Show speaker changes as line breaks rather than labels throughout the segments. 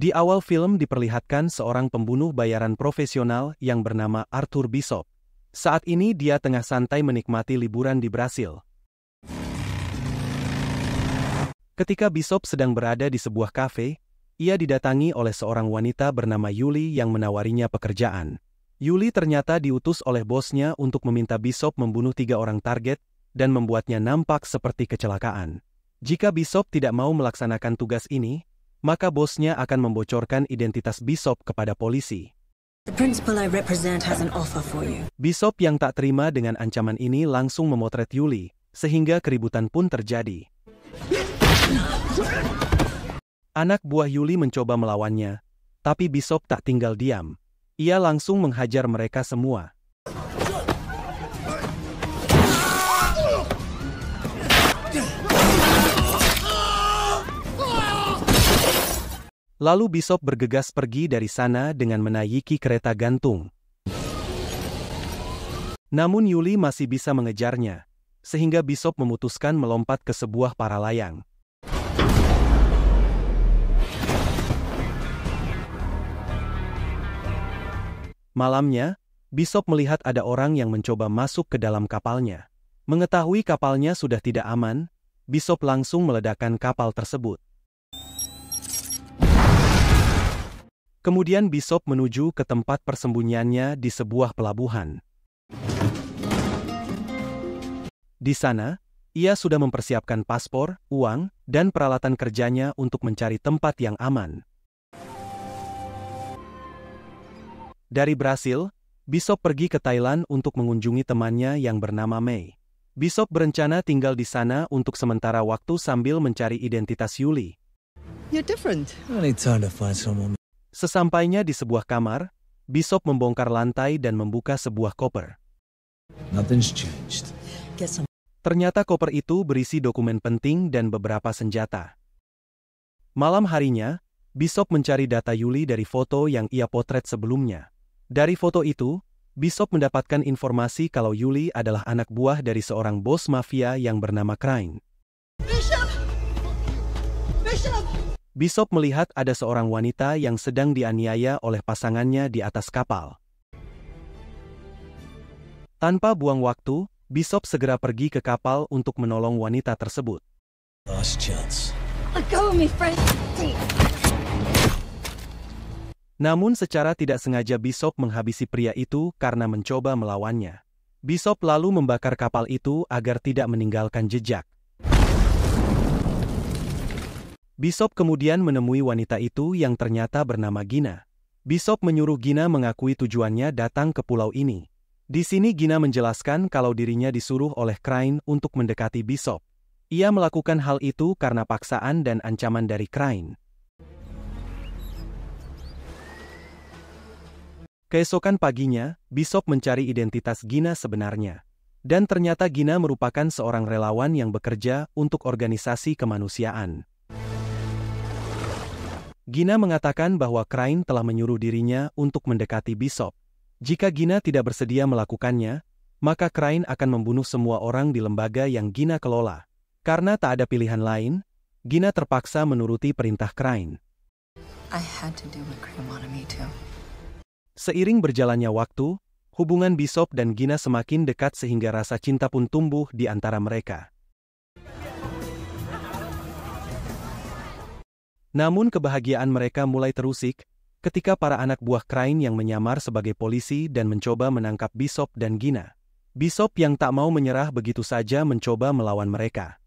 Di awal film diperlihatkan seorang pembunuh bayaran profesional yang bernama Arthur Bishop. Saat ini dia tengah santai menikmati liburan di Brasil. Ketika Bishop sedang berada di sebuah kafe, ia didatangi oleh seorang wanita bernama Yuli yang menawarinya pekerjaan. Yuli ternyata diutus oleh bosnya untuk meminta Bishop membunuh tiga orang target dan membuatnya nampak seperti kecelakaan. Jika Bishop tidak mau melaksanakan tugas ini, maka bosnya akan membocorkan identitas Bishop kepada polisi. The Bishop yang tak terima dengan ancaman ini langsung memotret Yuli, sehingga keributan pun terjadi. Anak buah Yuli mencoba melawannya, tapi Bishop tak tinggal diam. Ia langsung menghajar mereka semua. Lalu Bisop bergegas pergi dari sana dengan menaiki kereta gantung. Namun Yuli masih bisa mengejarnya, sehingga Bisop memutuskan melompat ke sebuah para layang. Malamnya, Bisop melihat ada orang yang mencoba masuk ke dalam kapalnya. Mengetahui kapalnya sudah tidak aman, Bisop langsung meledakkan kapal tersebut. Kemudian Bishop menuju ke tempat persembunyiannya di sebuah pelabuhan. Di sana, ia sudah mempersiapkan paspor, uang, dan peralatan kerjanya untuk mencari tempat yang aman. Dari Brasil, Bishop pergi ke Thailand untuk mengunjungi temannya yang bernama Mei. Bishop berencana tinggal di sana untuk sementara waktu sambil mencari identitas Yuli. You're different. I need time to find someone. Sesampainya di sebuah kamar, Bishop membongkar lantai dan membuka sebuah koper. Ternyata koper itu berisi dokumen penting dan beberapa senjata. Malam harinya, Bishop mencari data Yuli dari foto yang ia potret sebelumnya. Dari foto itu, Bishop mendapatkan informasi kalau Yuli adalah anak buah dari seorang bos mafia yang bernama Crane. Bishop melihat ada seorang wanita yang sedang dianiaya oleh pasangannya di atas kapal. Tanpa buang waktu, Bishop segera pergi ke kapal untuk menolong wanita tersebut. Namun secara tidak sengaja Bishop menghabisi pria itu karena mencoba melawannya. Bishop lalu membakar kapal itu agar tidak meninggalkan jejak. Bisop kemudian menemui wanita itu yang ternyata bernama Gina. Bisop menyuruh Gina mengakui tujuannya datang ke pulau ini. Di sini Gina menjelaskan kalau dirinya disuruh oleh Crane untuk mendekati Bisop. Ia melakukan hal itu karena paksaan dan ancaman dari Crane. Keesokan paginya, Bisop mencari identitas Gina sebenarnya. Dan ternyata Gina merupakan seorang relawan yang bekerja untuk organisasi kemanusiaan. Gina mengatakan bahwa Crane telah menyuruh dirinya untuk mendekati Bishop. Jika Gina tidak bersedia melakukannya, maka Crane akan membunuh semua orang di lembaga yang Gina kelola. Karena tak ada pilihan lain, Gina terpaksa menuruti perintah Crane. Seiring berjalannya waktu, hubungan Bishop dan Gina semakin dekat sehingga rasa cinta pun tumbuh di antara mereka. Namun kebahagiaan mereka mulai terusik, ketika para anak buah Krain yang menyamar sebagai polisi dan mencoba menangkap Bisop dan Gina. Bisop yang tak mau menyerah begitu saja mencoba melawan mereka.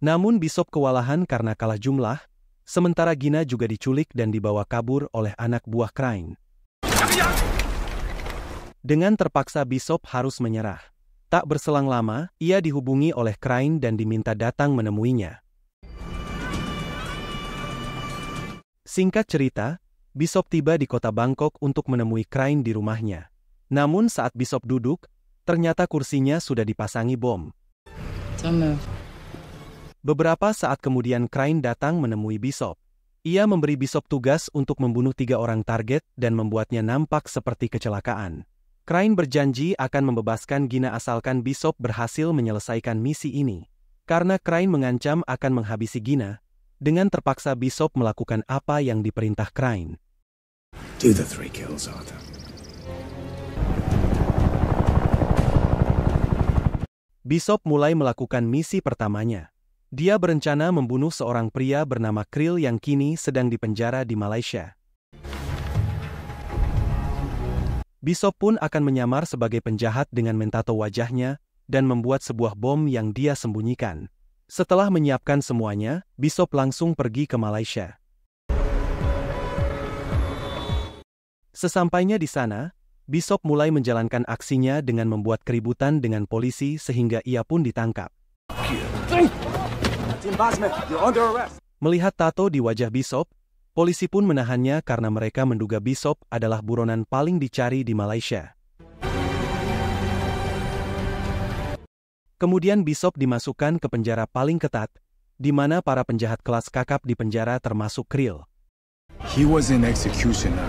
Namun Bisop kewalahan karena kalah jumlah, sementara Gina juga diculik dan dibawa kabur oleh anak buah Krain. Dengan terpaksa Bisop harus menyerah. Tak berselang lama, ia dihubungi oleh Crane dan diminta datang menemuinya. Singkat cerita, Bisop tiba di kota Bangkok untuk menemui Crane di rumahnya. Namun saat Bisop duduk, ternyata kursinya sudah dipasangi bom. Beberapa saat kemudian Crane datang menemui Bisop. Ia memberi Bisop tugas untuk membunuh tiga orang target dan membuatnya nampak seperti kecelakaan. Krain berjanji akan membebaskan Gina asalkan Bishop berhasil menyelesaikan misi ini. Karena Krain mengancam akan menghabisi Gina, dengan terpaksa Bishop melakukan apa yang diperintah Crane. Do Bishop mulai melakukan misi pertamanya. Dia berencana membunuh seorang pria bernama Krill yang kini sedang dipenjara di Malaysia. Bishop pun akan menyamar sebagai penjahat dengan mentato wajahnya dan membuat sebuah bom yang dia sembunyikan. Setelah menyiapkan semuanya, Bishop langsung pergi ke Malaysia. Sesampainya di sana, Bishop mulai menjalankan aksinya dengan membuat keributan dengan polisi sehingga ia pun ditangkap. Melihat tato di wajah Bishop, Polisi pun menahannya karena mereka menduga Bisop adalah buronan paling dicari di Malaysia. Kemudian Bisop dimasukkan ke penjara paling ketat, di mana para penjahat kelas kakap di penjara termasuk Krill. He was an executioner.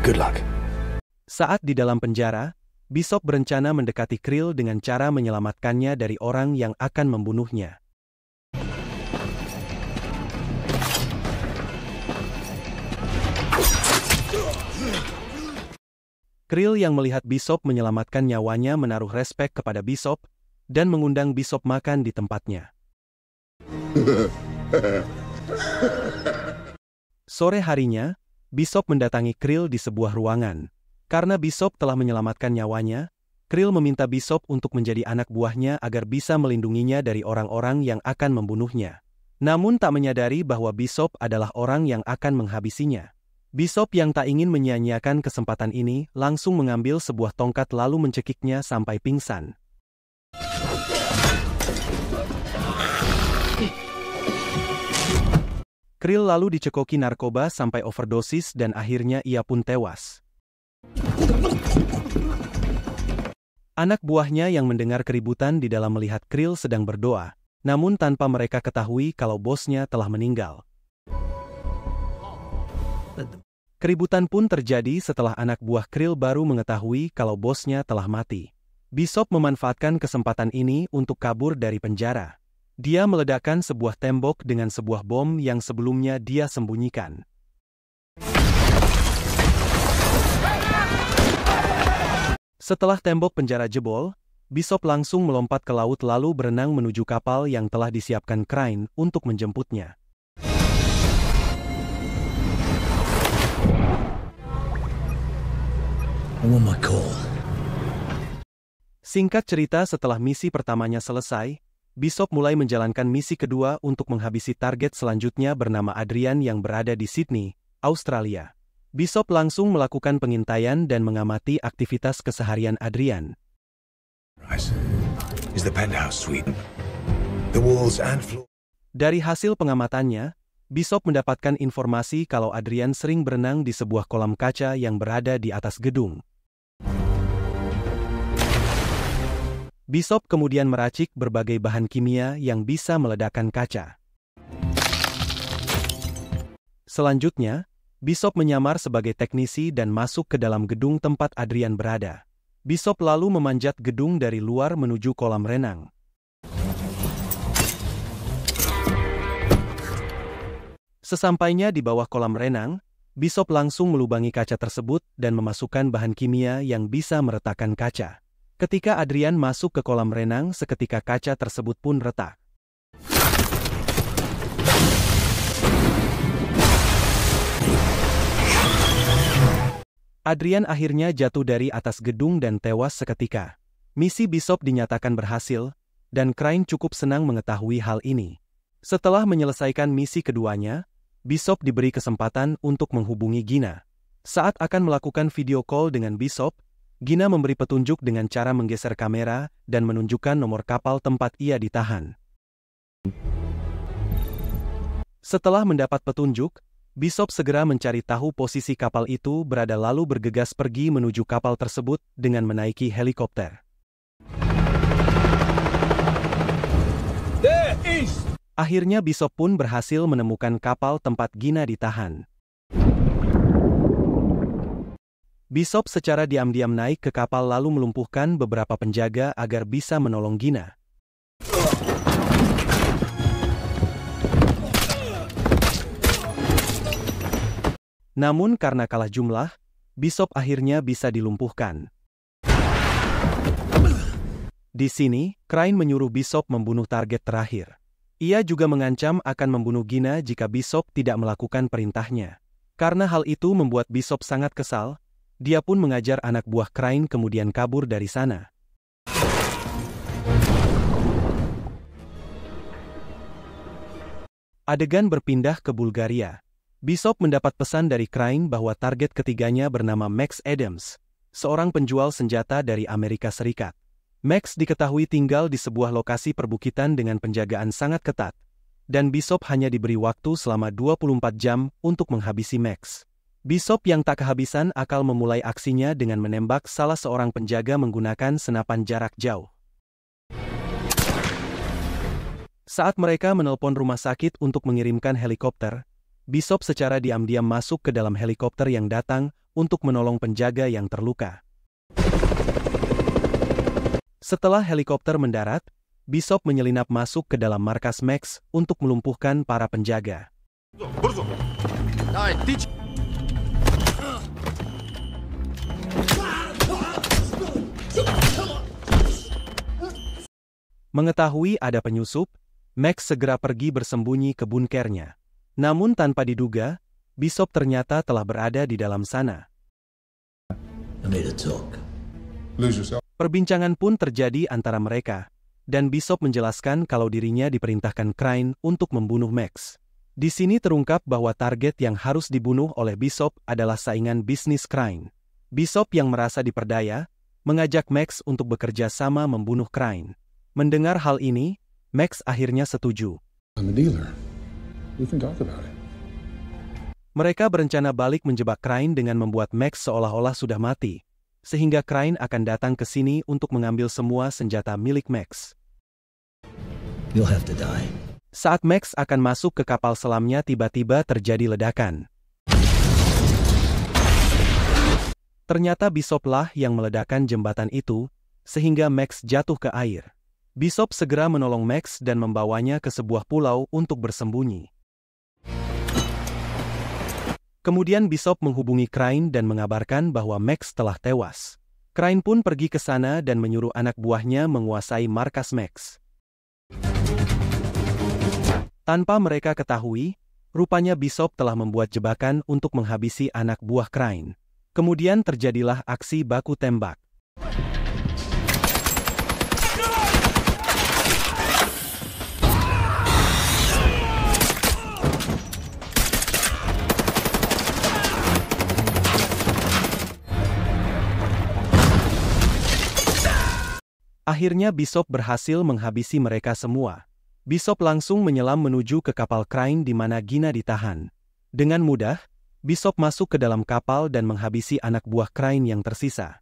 Good luck. Saat di dalam penjara, Bisop berencana mendekati Krill dengan cara menyelamatkannya dari orang yang akan membunuhnya. Krill yang melihat Bisop menyelamatkan nyawanya menaruh respek kepada Bisop dan mengundang Bisop makan di tempatnya. Sore harinya, Bisop mendatangi Krill di sebuah ruangan. Karena Bisop telah menyelamatkan nyawanya, Krill meminta Bisop untuk menjadi anak buahnya agar bisa melindunginya dari orang-orang yang akan membunuhnya. Namun tak menyadari bahwa Bisop adalah orang yang akan menghabisinya. Bishop yang tak ingin menyia-nyiakan kesempatan ini langsung mengambil sebuah tongkat lalu mencekiknya sampai pingsan. Krill lalu dicekoki narkoba sampai overdosis dan akhirnya ia pun tewas. Anak buahnya yang mendengar keributan di dalam melihat Krill sedang berdoa, namun tanpa mereka ketahui kalau bosnya telah meninggal. Keributan pun terjadi setelah anak buah Krill baru mengetahui kalau bosnya telah mati. Bishop memanfaatkan kesempatan ini untuk kabur dari penjara. Dia meledakkan sebuah tembok dengan sebuah bom yang sebelumnya dia sembunyikan. Setelah tembok penjara jebol, Bishop langsung melompat ke laut lalu berenang menuju kapal yang telah disiapkan Crane untuk menjemputnya. Singkat cerita setelah misi pertamanya selesai, Bishop mulai menjalankan misi kedua untuk menghabisi target selanjutnya bernama Adrian yang berada di Sydney, Australia. Bishop langsung melakukan pengintaian dan mengamati aktivitas keseharian Adrian. Dari hasil pengamatannya, Bishop mendapatkan informasi kalau Adrian sering berenang di sebuah kolam kaca yang berada di atas gedung. Bisop kemudian meracik berbagai bahan kimia yang bisa meledakkan kaca. Selanjutnya, Bisop menyamar sebagai teknisi dan masuk ke dalam gedung tempat Adrian berada. Bisop lalu memanjat gedung dari luar menuju kolam renang. Sesampainya di bawah kolam renang, Bisop langsung melubangi kaca tersebut dan memasukkan bahan kimia yang bisa meretakkan kaca. Ketika Adrian masuk ke kolam renang seketika kaca tersebut pun retak. Adrian akhirnya jatuh dari atas gedung dan tewas seketika. Misi Bisop dinyatakan berhasil, dan Crane cukup senang mengetahui hal ini. Setelah menyelesaikan misi keduanya, Bisop diberi kesempatan untuk menghubungi Gina. Saat akan melakukan video call dengan Bisop. Gina memberi petunjuk dengan cara menggeser kamera dan menunjukkan nomor kapal tempat ia ditahan. Setelah mendapat petunjuk, Bishop segera mencari tahu posisi kapal itu berada lalu bergegas pergi menuju kapal tersebut dengan menaiki helikopter. Akhirnya Bishop pun berhasil menemukan kapal tempat Gina ditahan. Bisop secara diam-diam naik ke kapal lalu melumpuhkan beberapa penjaga agar bisa menolong Gina. Namun karena kalah jumlah, Bisop akhirnya bisa dilumpuhkan. Di sini, Crane menyuruh Bisop membunuh target terakhir. Ia juga mengancam akan membunuh Gina jika Bisop tidak melakukan perintahnya. Karena hal itu membuat Bisop sangat kesal, dia pun mengajar anak buah Crane kemudian kabur dari sana. Adegan berpindah ke Bulgaria. Bishop mendapat pesan dari Crane bahwa target ketiganya bernama Max Adams, seorang penjual senjata dari Amerika Serikat. Max diketahui tinggal di sebuah lokasi perbukitan dengan penjagaan sangat ketat, dan Bishop hanya diberi waktu selama 24 jam untuk menghabisi Max. Bishop yang tak kehabisan akal memulai aksinya dengan menembak salah seorang penjaga menggunakan senapan jarak jauh. Saat mereka menelpon rumah sakit untuk mengirimkan helikopter, Bishop secara diam-diam masuk ke dalam helikopter yang datang untuk menolong penjaga yang terluka. Setelah helikopter mendarat, Bishop menyelinap masuk ke dalam markas Max untuk melumpuhkan para penjaga. Mengetahui ada penyusup, Max segera pergi bersembunyi ke bunkernya. Namun tanpa diduga, Bishop ternyata telah berada di dalam sana. Perbincangan pun terjadi antara mereka, dan Bishop menjelaskan kalau dirinya diperintahkan Crane untuk membunuh Max. Di sini terungkap bahwa target yang harus dibunuh oleh Bishop adalah saingan bisnis Crane. Bishop yang merasa diperdaya, mengajak Max untuk bekerja sama membunuh Crane. Mendengar hal ini, Max akhirnya setuju. Mereka berencana balik menjebak Crane dengan membuat Max seolah-olah sudah mati, sehingga Crane akan datang ke sini untuk mengambil semua senjata milik Max. Saat Max akan masuk ke kapal selamnya tiba-tiba terjadi ledakan. Ternyata Bisoplah yang meledakkan jembatan itu, sehingga Max jatuh ke air. Bishop segera menolong Max dan membawanya ke sebuah pulau untuk bersembunyi. Kemudian Bishop menghubungi Crane dan mengabarkan bahwa Max telah tewas. Crane pun pergi ke sana dan menyuruh anak buahnya menguasai markas Max. Tanpa mereka ketahui, rupanya Bishop telah membuat jebakan untuk menghabisi anak buah Crane. Kemudian terjadilah aksi baku tembak. Akhirnya Bisop berhasil menghabisi mereka semua. Bisop langsung menyelam menuju ke kapal Crane di mana Gina ditahan. Dengan mudah, Bisop masuk ke dalam kapal dan menghabisi anak buah Crane yang tersisa.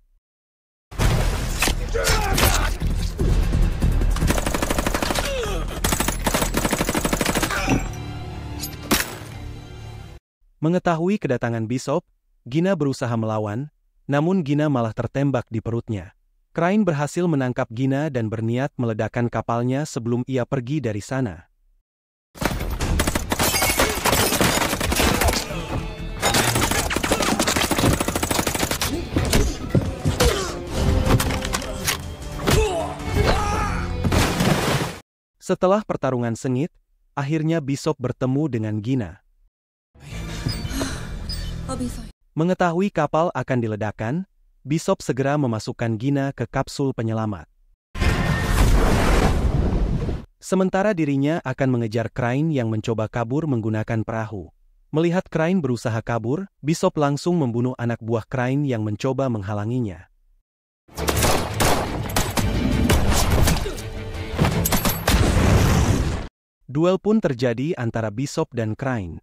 Mengetahui kedatangan Bisop, Gina berusaha melawan, namun Gina malah tertembak di perutnya. Krain berhasil menangkap Gina dan berniat meledakkan kapalnya sebelum ia pergi dari sana. Setelah pertarungan sengit, akhirnya Bishop bertemu dengan Gina. Mengetahui kapal akan diledakkan, Bishop segera memasukkan Gina ke kapsul penyelamat. Sementara dirinya akan mengejar Crane yang mencoba kabur menggunakan perahu. Melihat Crane berusaha kabur, Bishop langsung membunuh anak buah Crane yang mencoba menghalanginya. Duel pun terjadi antara Bishop dan Crane.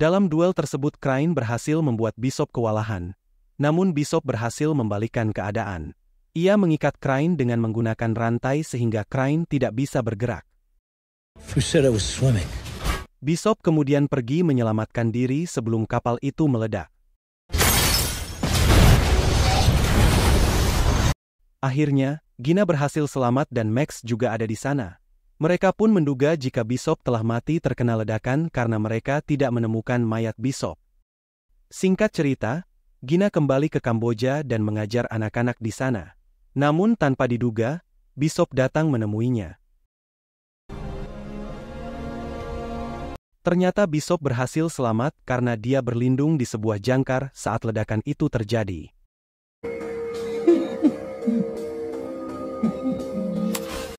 Dalam duel tersebut Crane berhasil membuat Bishop kewalahan. Namun Bishop berhasil membalikan keadaan. Ia mengikat Crane dengan menggunakan rantai sehingga Crane tidak bisa bergerak. Bishop kemudian pergi menyelamatkan diri sebelum kapal itu meledak. Akhirnya, Gina berhasil selamat dan Max juga ada di sana. Mereka pun menduga jika Bisop telah mati terkena ledakan karena mereka tidak menemukan mayat Bisop. Singkat cerita, Gina kembali ke Kamboja dan mengajar anak-anak di sana. Namun tanpa diduga, Bisop datang menemuinya. Ternyata Bisop berhasil selamat karena dia berlindung di sebuah jangkar saat ledakan itu terjadi.